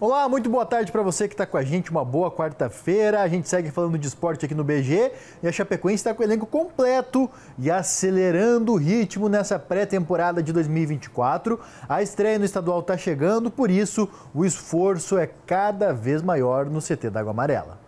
Olá, muito boa tarde para você que está com a gente, uma boa quarta-feira. A gente segue falando de esporte aqui no BG e a Chapecoense está com o elenco completo e acelerando o ritmo nessa pré-temporada de 2024. A estreia no estadual está chegando, por isso o esforço é cada vez maior no CT da Água Amarela.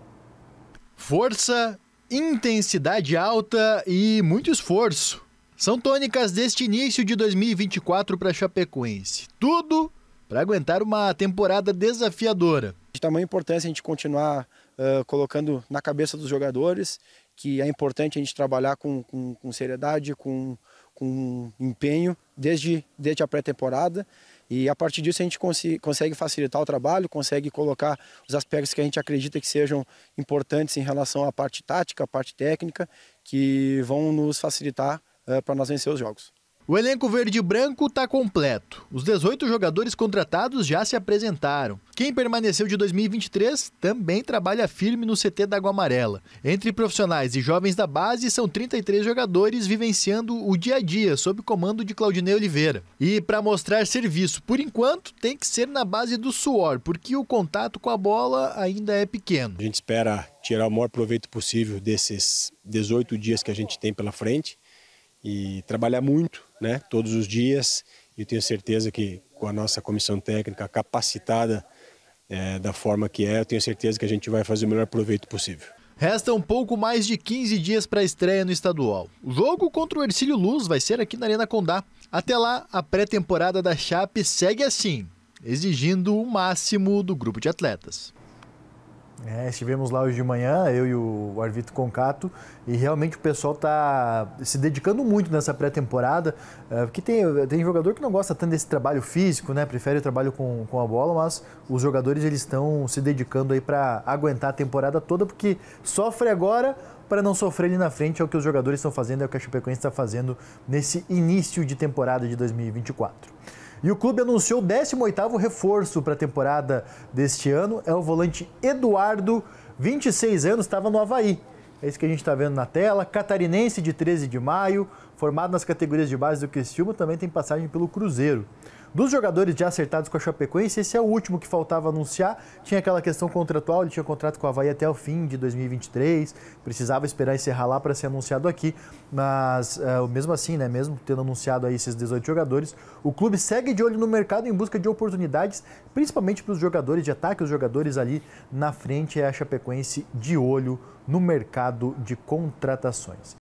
Força, intensidade alta e muito esforço. São tônicas deste início de 2024 para a Chapecoense. Tudo para aguentar uma temporada desafiadora. De tamanha importância a gente continuar uh, colocando na cabeça dos jogadores que é importante a gente trabalhar com, com, com seriedade, com, com empenho, desde, desde a pré-temporada. E a partir disso a gente consegue facilitar o trabalho, consegue colocar os aspectos que a gente acredita que sejam importantes em relação à parte tática, à parte técnica, que vão nos facilitar uh, para nós vencer os jogos. O elenco verde-branco está completo. Os 18 jogadores contratados já se apresentaram. Quem permaneceu de 2023 também trabalha firme no CT da Água Amarela. Entre profissionais e jovens da base, são 33 jogadores vivenciando o dia a dia sob comando de Claudinei Oliveira. E para mostrar serviço, por enquanto, tem que ser na base do suor, porque o contato com a bola ainda é pequeno. A gente espera tirar o maior proveito possível desses 18 dias que a gente tem pela frente e trabalhar muito né, todos os dias. E tenho certeza que com a nossa comissão técnica capacitada é, da forma que é, eu tenho certeza que a gente vai fazer o melhor proveito possível. Resta um pouco mais de 15 dias para a estreia no estadual. O jogo contra o Ercílio Luz vai ser aqui na Arena Condá. Até lá, a pré-temporada da Chape segue assim, exigindo o máximo do grupo de atletas. É, estivemos lá hoje de manhã, eu e o Arvito Concato, e realmente o pessoal está se dedicando muito nessa pré-temporada, é, porque tem, tem jogador que não gosta tanto desse trabalho físico, né? prefere o trabalho com, com a bola, mas os jogadores eles estão se dedicando aí para aguentar a temporada toda, porque sofre agora para não sofrer ali na frente, é o que os jogadores estão fazendo, é o que a Chapecoense está fazendo nesse início de temporada de 2024. E o clube anunciou o 18º reforço para a temporada deste ano. É o volante Eduardo, 26 anos, estava no Havaí. É isso que a gente está vendo na tela. Catarinense de 13 de maio, formado nas categorias de base do Criciúma, também tem passagem pelo Cruzeiro. Dos jogadores já acertados com a Chapecoense, esse é o último que faltava anunciar. Tinha aquela questão contratual, ele tinha contrato com o Havaí até o fim de 2023, precisava esperar encerrar lá para ser anunciado aqui. Mas eh, mesmo assim, né, mesmo tendo anunciado aí esses 18 jogadores, o clube segue de olho no mercado em busca de oportunidades, principalmente para os jogadores de ataque, os jogadores ali na frente é a Chapecoense de olho no mercado de contratações.